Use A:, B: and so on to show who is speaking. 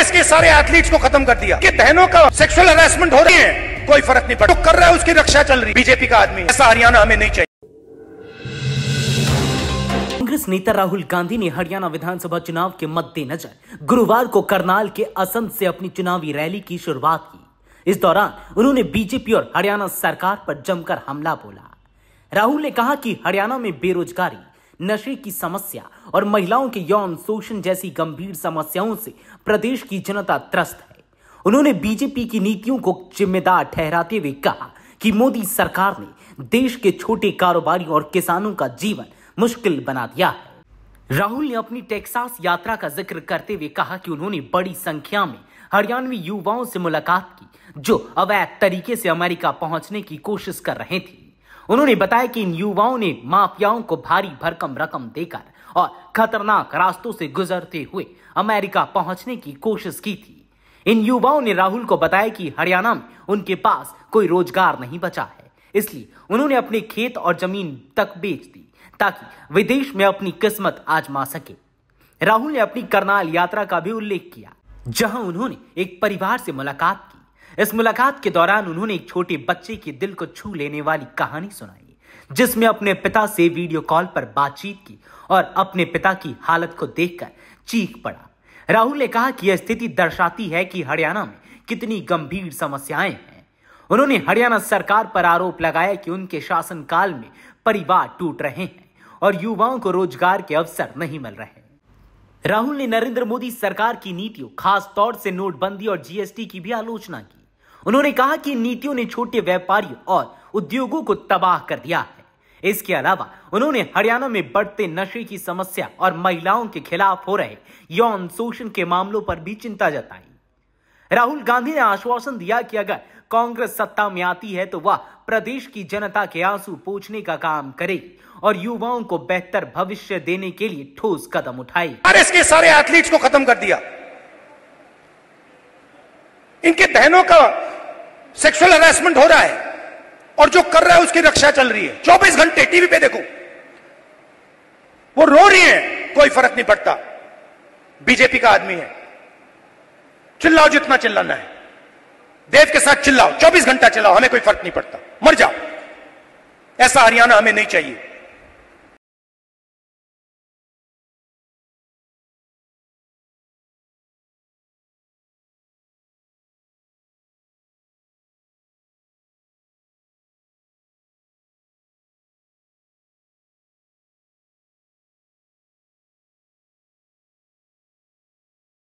A: कांग्रेस के सारे एथलीट्स को खत्म कर दिया कि बहनों का सेक्सुअल हरासमेंट हो रही है कोई फर्क नहीं पड़ता कर रहा है उसकी रक्षा चल रही बीजेपी का आदमी ऐसा हरियाणा हमें नहीं चाहिए
B: कांग्रेस नेता राहुल गांधी ने हरियाणा विधानसभा चुनाव के मद्देनजर गुरुवार को करनाल के असंत से अपनी चुनावी रैली की शुरुआत की इस दौरान उन्होंने बीजेपी और हरियाणा सरकार पर जमकर हमला बोला राहुल ने कहा कि हरियाणा में बेरोजगारी नशे की समस्या और महिलाओं के यौन शोषण जैसी गंभीर समस्याओं से प्रदेश की जनता त्रस्त है उन्होंने बीजेपी की नीतियों को जिम्मेदार ठहराते हुए कहा कि मोदी सरकार ने देश के छोटे कारोबारियों और किसानों का जीवन मुश्किल बना दिया है राहुल ने अपनी टेक्सास यात्रा का जिक्र करते हुए कहा कि उन्होंने बड़ी संख्या में हरियाणवी युवाओं से मुलाकात की जो अवैध तरीके से अमेरिका पहुंचने की कोशिश कर रहे थे उन्होंने बताया कि इन युवाओं ने माफियाओं को भारी भरकम रकम देकर और खतरनाक रास्तों से गुजरते हुए अमेरिका पहुंचने की कोशिश की थी इन युवाओं ने राहुल को बताया कि हरियाणा में उनके पास कोई रोजगार नहीं बचा है इसलिए उन्होंने अपने खेत और जमीन तक बेच दी ताकि विदेश में अपनी किस्मत आजमा सके राहुल ने अपनी करनाल यात्रा का भी उल्लेख किया जहां उन्होंने एक परिवार से मुलाकात की इस मुलाकात के दौरान उन्होंने एक छोटे बच्चे के दिल को छू लेने वाली कहानी सुनाई जिसमें अपने पिता से वीडियो कॉल पर बातचीत की और अपने पिता की हालत को देखकर चीख पड़ा राहुल ने कहा कि यह स्थिति दर्शाती है कि हरियाणा में कितनी गंभीर समस्याएं हैं उन्होंने हरियाणा सरकार पर आरोप लगाया कि उनके शासनकाल में परिवार टूट रहे हैं और युवाओं को रोजगार के अवसर नहीं मिल रहे राहुल ने नरेंद्र मोदी सरकार की नीतियों खास तौर से नोटबंदी और जीएसटी की भी आलोचना की उन्होंने कहा कि नीतियों ने छोटे व्यापारियों और उद्योगों को तबाह कर दिया है इसके अलावा उन्होंने हरियाणा में बढ़ते नशे की समस्या और महिलाओं के खिलाफ हो रहे यौन शोषण के मामलों पर भी चिंता जताई राहुल गांधी ने आश्वासन दिया कि अगर कांग्रेस सत्ता में आती है तो वह प्रदेश की जनता के आंसू पोछने का काम करेगी और युवाओं को बेहतर भविष्य देने के लिए ठोस कदम उठाए के सारे एथलीट्स को खत्म कर दिया
A: इनके बहनों का सेक्सुअल हरासमेंट हो रहा है और जो कर रहा है उसकी रक्षा चल रही है चौबीस घंटे टीवी पे देखो वो रो रही है कोई फर्क नहीं पड़ता बीजेपी का आदमी है चिल्लाओ जितना चिल्लाना है देव के साथ चिल्लाओ 24 घंटा चिल्लाओ हमें कोई फर्क नहीं पड़ता मर जाओ ऐसा हरियाणा हमें नहीं चाहिए